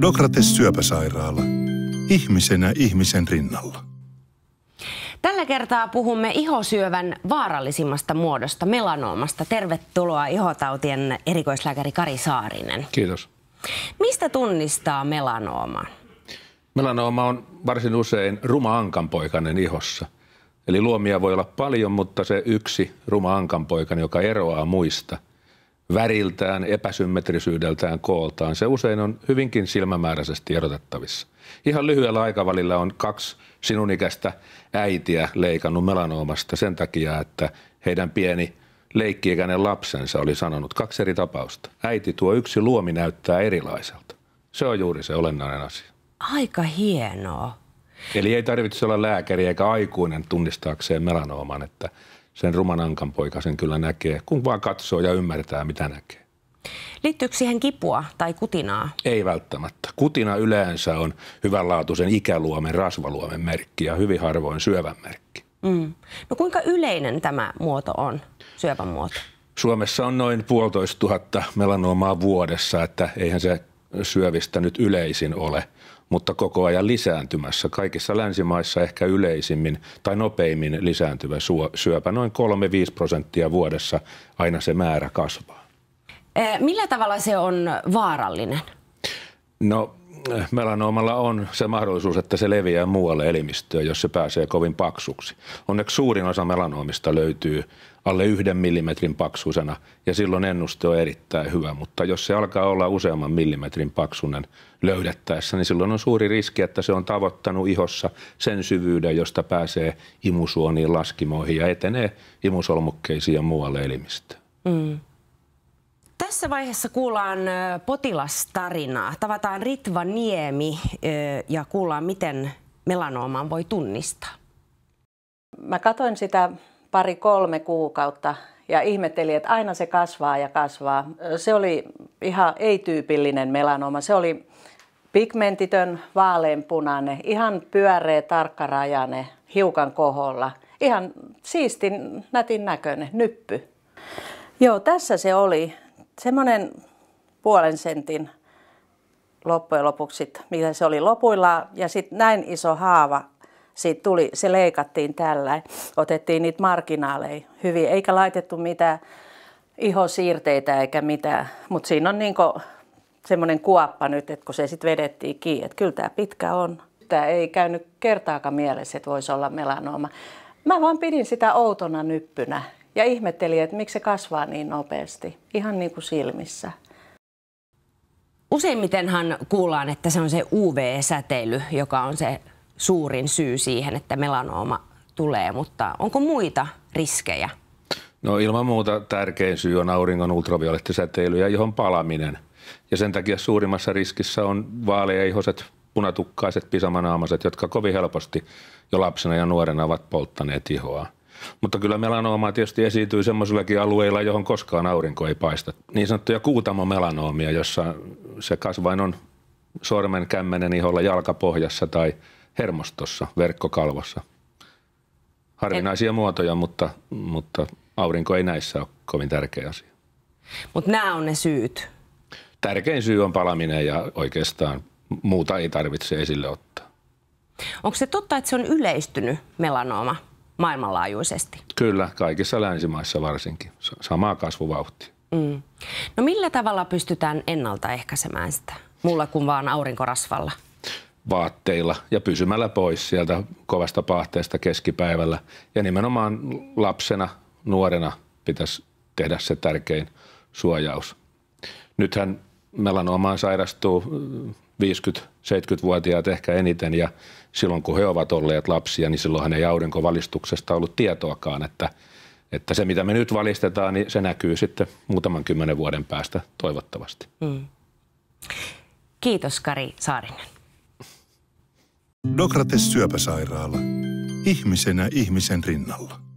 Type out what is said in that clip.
Dokrates syöpäsairaala. Ihmisenä ihmisen rinnalla. Tällä kertaa puhumme ihosyövän vaarallisimmasta muodosta, melanoomasta. Tervetuloa ihotautien erikoislääkäri Kari Saarinen. Kiitos. Mistä tunnistaa melanooma? Melanooma on varsin usein ruma ankanpoikainen ihossa. Eli luomia voi olla paljon, mutta se yksi ruma ankanpoikainen, joka eroaa muista – väriltään, epäsymmetrisyydeltään, kooltaan. Se usein on hyvinkin silmämääräisesti erotettavissa. Ihan lyhyellä aikavälillä on kaksi sinun ikäistä äitiä leikannut melanoomasta sen takia, että heidän pieni leikkiikäinen lapsensa oli sanonut kaksi eri tapausta. Äiti, tuo yksi luomi näyttää erilaiselta. Se on juuri se olennainen asia. Aika hienoa. Eli ei tarvitse olla lääkäri eikä aikuinen tunnistaakseen melanooman, että sen ruman ankan poika sen kyllä näkee, kun vaan katsoo ja ymmärtää, mitä näkee. Liittyykö siihen kipua tai kutinaa? Ei välttämättä. Kutina yleensä on hyvänlaatuisen ikäluomen, rasvaluomen merkki ja hyvin harvoin syövän merkki. Mm. No kuinka yleinen tämä muoto on, syövän muoto? Suomessa on noin puolitoista tuhatta melanoomaa vuodessa, että eihän se syövistä nyt yleisin ole mutta koko ajan lisääntymässä. Kaikissa länsimaissa ehkä yleisimmin tai nopeimmin lisääntyvä syöpä, noin 3-5 prosenttia vuodessa aina se määrä kasvaa. Millä tavalla se on vaarallinen? No Äh, melanoomalla on se mahdollisuus, että se leviää muualle elimistöön, jos se pääsee kovin paksuksi. Onneksi suurin osa melanoomista löytyy alle yhden millimetrin paksuisena ja silloin ennuste on erittäin hyvä, mutta jos se alkaa olla useamman millimetrin paksunen löydettäessä, niin silloin on suuri riski, että se on tavoittanut ihossa sen syvyyden, josta pääsee imusuoniin laskimoihin ja etenee imusolmukkeisiin ja muualle elimistöön. Mm. Tässä vaiheessa kuullaan potilastarinaa. Tavataan Ritva Niemi ja kuullaan, miten melanooman voi tunnistaa. Mä katoin sitä pari-kolme kuukautta ja ihmettelin, että aina se kasvaa ja kasvaa. Se oli ihan ei-tyypillinen melanooma. Se oli pigmentitön, vaaleanpunainen, ihan pyöreä, tarkkarajainen, hiukan koholla. Ihan siistin, nätin näköinen, nyppy. Joo, tässä se oli semmoinen puolen sentin loppujen lopuksi, sit, mitä se oli lopuilla Ja sitten näin iso haava siitä tuli, se leikattiin tällä, otettiin niitä marginaaleja hyvin, eikä laitettu mitään ihosiirteitä eikä mitään. Mutta siinä on niinku semmoinen kuoppa nyt, että kun se sitten vedettiin kiinni, että kyllä tämä pitkä on. Tämä ei käynyt kertaakaan mielessä, että voisi olla melanooma. Mä vaan pidin sitä outona nyppynä ja ihmetteli, että miksi se kasvaa niin nopeasti, ihan niin kuin silmissä. Useimmitenhan kuullaan, että se on se UV-säteily, joka on se suurin syy siihen, että melanooma tulee, mutta onko muita riskejä? No ilman muuta tärkein syy on auringon ultraviolettisäteily ja johon palaminen. Ja sen takia suurimmassa riskissä on vaaleaihoset, punatukkaiset, pisamanaamaset, jotka kovin helposti jo lapsena ja nuorena ovat polttaneet ihoa. Mutta kyllä melanooma tietysti esiintyy semmoisillakin alueilla, johon koskaan aurinko ei paista. Niin sanottuja melanoomia, jossa se kasvain on sormen, kämmenen iholla, jalkapohjassa tai hermostossa, verkkokalvossa. Harvinaisia Et... Eh. muotoja, mutta, mutta aurinko ei näissä ole kovin tärkeä asia. Mutta nämä on ne syyt. Tärkein syy on palaminen ja oikeastaan muuta ei tarvitse esille ottaa. Onko se totta, että se on yleistynyt melanooma? maailmanlaajuisesti. Kyllä, kaikissa länsimaissa varsinkin. Samaa kasvuvauhtia. Mm. No millä tavalla pystytään ennaltaehkäisemään sitä? Mulla kuin vaan aurinkorasvalla. Vaatteilla ja pysymällä pois sieltä kovasta pahteesta keskipäivällä. Ja nimenomaan lapsena, nuorena pitäisi tehdä se tärkein suojaus. Nythän melanoomaan sairastuu 50-70-vuotiaat ehkä eniten ja silloin kun he ovat olleet lapsia, niin silloinhan ei aurinkovalistuksesta ollut tietoakaan, että, että se mitä me nyt valistetaan, niin se näkyy sitten muutaman kymmenen vuoden päästä toivottavasti. Mm. Kiitos Kari Saarinen. Dokrates syöpäsairaala. Ihmisenä ihmisen rinnalla.